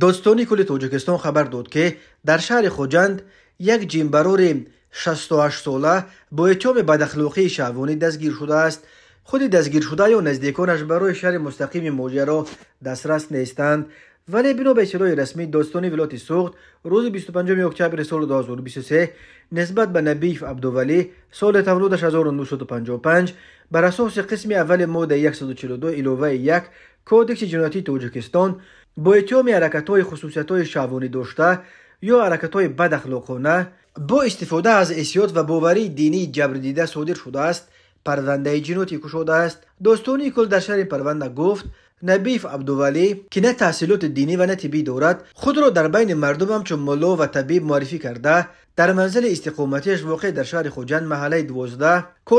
دوستونی کلی توجکستان خبر داد که در شهر خوجند یک جیمبرور 68 ساله با اتهام بدخلقی شوانی دستگیر شده است خودی دستگیر شده یا نزدیکانش برای شهر مستقیم ماجرا دسترس نیستند ولی بنا به رسمی دوستونی ولایت سوخت روز 25 اکتبر سال 2023 نسبت به نبیف عبدولی سال تولدش 1955 بر اساس قسم اول ماده 142 الوه 1 کدکس جنایی توجکستان با اتیام حرکت های خصوصیت های شعبانی داشته یا حرکت های بد اخلاقانه با استفاده از اسیات و باوری دینی دیده صادر شده است پرونده جنوتی کشوده است دوستانی کل در شهر پرونده گفت نبیف عبدوالی که نه تحصیلات دینی و نه طبی دارد خود را در بین مردم هم چون ملو و طبیب معرفی کرده در منزل استقامتیش واقع در شهر خوجند محله دوازده ک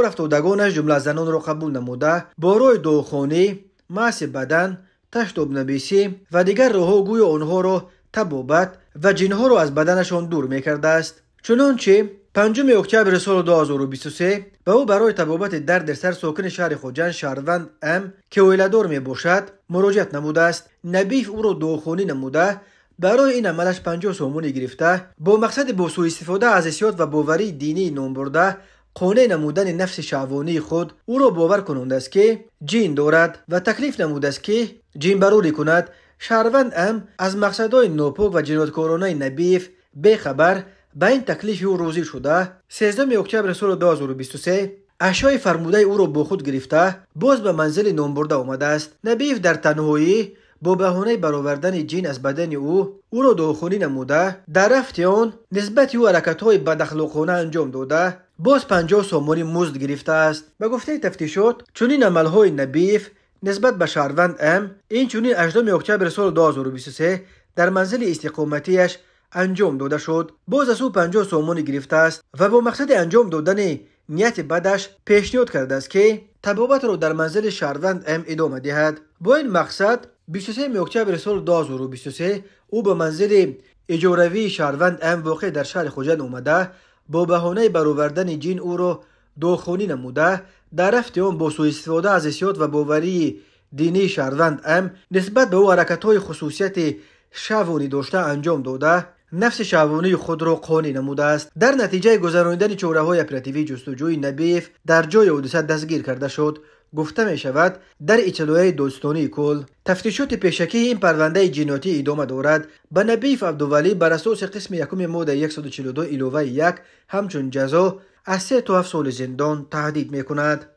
جمله زنان را قبول نموده با روی دوخانی، ماس بدن، تشتوب نبیسی و دیگر روحا گوی آنها را تبوبت و جنها رو از بدنشان دور میکرده است. چنانچه پنجم اکتبر سال 2023 به او برای تبابت درد در سر ساکن شهر خوجن شهروند ام که اویلدار می باشد مراجعت نموده است. نبیف او را دوخونی نموده برای این عملش پنجه سومونی گرفته با مقصد با استفاده از اسیاد و باوری دینی نام برده قونه نمودن نفس شعوانی خود او را باور کنند است که جین دارد و تکلیف نمود است که جین بروری کند شهروند ام از مقصدهای نوپوک و جنایتکارانه نبیف بخبر به این تکلیف او روزی شده 13 اکتبر سال 2023 اشای فرموده او را با خود گرفته باز به منزل برده اومده است نبیف در تنهایی با بهانه برآوردن جین از بدن او او را دوخونی نموده در رفت آن نسبت او های بداخلاقانه انجام داده باز 50 سومونی مزد گرفته است به گفته تفتیشات عمل عملهای نبیف نسبت به شهروند ام این چنین 18 اکتبر سال 2023 در منزل استقامتیش انجام داده شد باز از او 50 سامانی گرفته است و با مقصد انجام دادن نیت بدش پیشنهاد کرده است که تبابت را در منزل شهروند ام ادامه دهد با این مقصد 23 اکتبر سال 2023 او به منزل اجاروی شهروند ام واقع در شهر خوجند اومده. با بهانه برآوردن جین او را دوخونی نموده در رفت آن با سوء استفاده از اسیاد و باوری دینی شهروند ام نسبت به او های خصوصیت شوانی داشته انجام داده نفس شوانی خود را قانی نموده است در نتیجه گذراندن چوره های اپراتیوی جستجوی نبیف در جای دست دستگیر کرده شد گفته می شود در ایتالیای دوستانی کل تفتیشات پیشکی این پرونده جنایتی ادامه دارد به نبیف عبدولی بر اساس قسم یکم ماده 142 الوه یک همچون جزا از سه تا 7 سال زندان تهدید می کند